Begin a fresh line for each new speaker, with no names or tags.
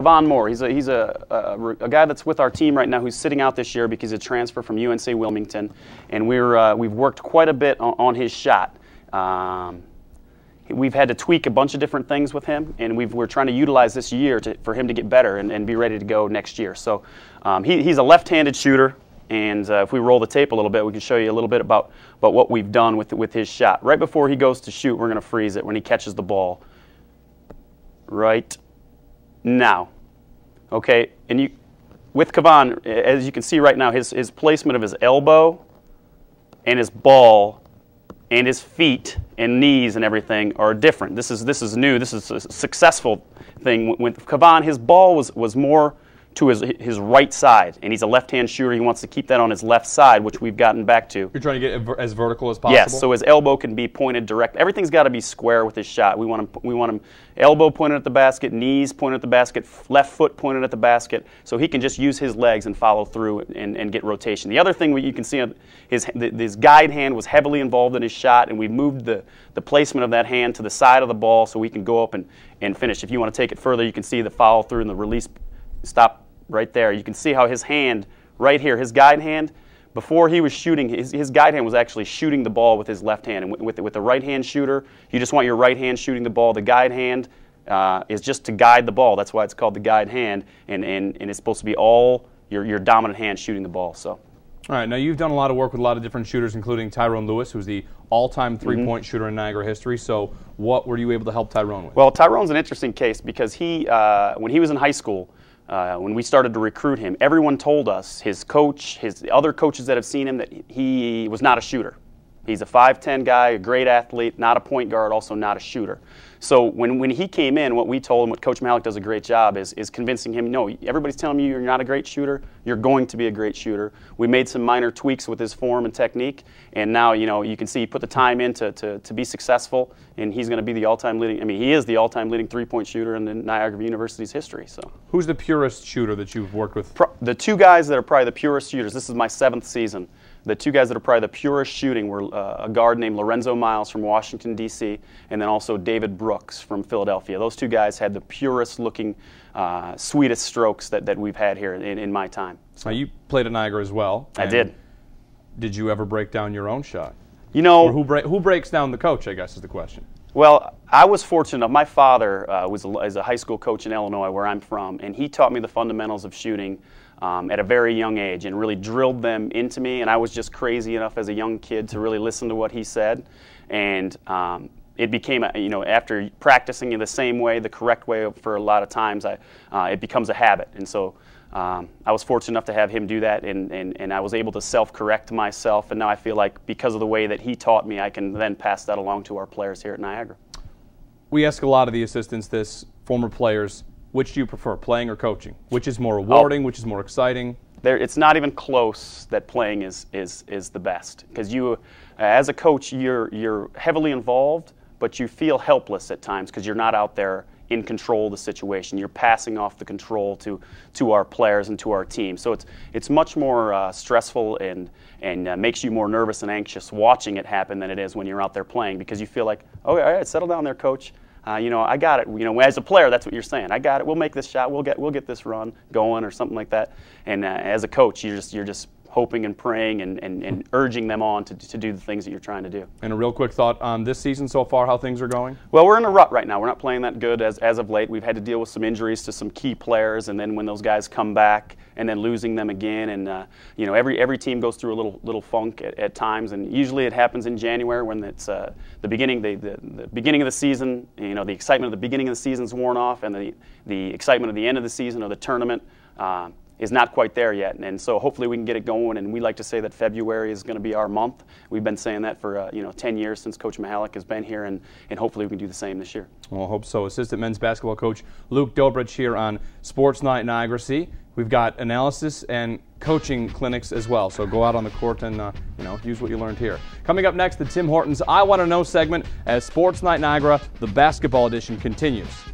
Von Moore, he's, a, he's a, a, a, guy that's with our team right now who's sitting out this year because a transfer from UNC Wilmington, and we're, uh, we've worked quite a bit on, on his shot. Um, we've had to tweak a bunch of different things with him, and we are trying to utilize this year to, for him to get better and, and, be ready to go next year. So um, he, he's a left-handed shooter, and uh, if we roll the tape a little bit, we can show you a little bit about, about what we've done with, with his shot. Right before he goes to shoot, we're going to freeze it when he catches the ball. Right now. Okay, and you, with Kavan, as you can see right now, his, his placement of his elbow and his ball and his feet and knees and everything are different. This is, this is new. This is a successful thing. With Kavan, his ball was, was more to his, his right side, and he's a left hand shooter. He wants to keep that on his left side, which we've gotten back to.
You're trying to get as vertical as possible. Yes, so
his elbow can be pointed direct. Everything's got to be square with his shot. We want him, we want him elbow pointed at the basket, knees pointed at the basket, left foot pointed at the basket, so he can just use his legs and follow through and, and get rotation. The other thing you can see, uh, is his guide hand was heavily involved in his shot, and we moved the the placement of that hand to the side of the ball so we can go up and and finish. If you want to take it further, you can see the follow through and the release stop right there. You can see how his hand, right here, his guide hand, before he was shooting, his, his guide hand was actually shooting the ball with his left hand. And with, with, with the right hand shooter, you just want your right hand shooting the ball. The guide hand uh, is just to guide the ball. That's why it's called the guide hand. And, and, and it's supposed to be all your, your dominant hand shooting the ball. So.
All right, now you've done a lot of work with a lot of different shooters, including Tyrone Lewis, who's the all-time mm-hmm. three-point mm-hmm. shooter in Niagara history. So, what were you able to help Tyrone with?
Well, Tyrone's an interesting case because he, uh, when he was in high school, uh, when we started to recruit him, everyone told us, his coach, his other coaches that have seen him, that he was not a shooter. He's a 5'10 guy, a great athlete, not a point guard, also not a shooter. So when, when he came in, what we told him, what Coach Malik does a great job is, is convincing him, no, everybody's telling you you're not a great shooter, you're going to be a great shooter. We made some minor tweaks with his form and technique, and now, you know, you can see he put the time in to, to, to be successful, and he's going to be the all-time leading, I mean, he is the all-time leading three-point shooter in the Niagara University's history, so.
Who's the purest shooter that you've worked with? Pro-
the two guys that are probably the purest shooters, this is my seventh season. The two guys that are probably the purest shooting were uh, a guard named Lorenzo Miles from Washington, D.C., and then also David Brooks from Philadelphia. Those two guys had the purest looking, uh, sweetest strokes that, that we've had here in, in my time. So now you played at Niagara as well. I did. Did you ever break down your own shot?
You know, or who, who breaks down the coach, I guess, is the question.
Well, I was fortunate enough. My father uh, was a, is a high school coach in Illinois, where I'm from, and he taught me the fundamentals of shooting um, at a very young age and really drilled them into me. And I was just crazy enough as a young kid to really listen to what he said. And um, it became, a, you know, after practicing in the same way, the correct way for a lot of times, I, uh, it becomes a habit. And so um, I was fortunate enough to have him do that, and, and, and I was able to self correct myself. And now I feel like because of the way that he taught me, I can then pass that along to our players here at Niagara.
We ask a lot of the assistants this, former players which do you prefer,
playing or coaching?
Which is more oh. rewarding? Oh. Which is
more exciting? There, it's not even close that playing is is is the best because you, as a coach, you're you're heavily involved, but you feel helpless at times because you're not out there in control of the situation. You're passing off the control to to our players and to our team. So it's it's much more uh, stressful and and uh, makes you more nervous and anxious watching it happen than it is when you're out there playing because you feel like, oh, all right, settle down there, coach. Uh, you know, I got it. You know, as a player, that's what you're saying. I got it. We'll make this shot. We'll get we'll get this run going or something like that. And uh, as a coach, you're just you're just hoping and praying and, and, and urging them on to, to do the things that you're trying to do.
And a real quick thought on this season so far, how things are going?
Well, we're in a rut right now. We're not playing that good as, as of late. We've had to deal with some injuries to some key players, and then when those guys come back, and then losing them again. And uh, you know, every every team goes through a little little funk at, at times, and usually it happens in January when it's uh, the beginning the, the, the beginning of the season. You know, the excitement of the beginning of the season's worn off, and the the excitement of the end of the season or the tournament. Uh, is not quite there yet. And, and, so hopefully we can get it going. And we like to say that February is going to be our month. We've been saying that for uh, you know 10 years since Coach Mahalik has been here, and, and hopefully we can do the same this year.
Well, I hope so. Assistant men's basketball coach Luke Dobrich here on Sports Night Niagara. We've got analysis and coaching clinics as well. So go out on the court and uh, you know use what you learned here. Coming up next, the Tim Hortons I Want to Know segment as Sports Night Niagara, the basketball edition continues.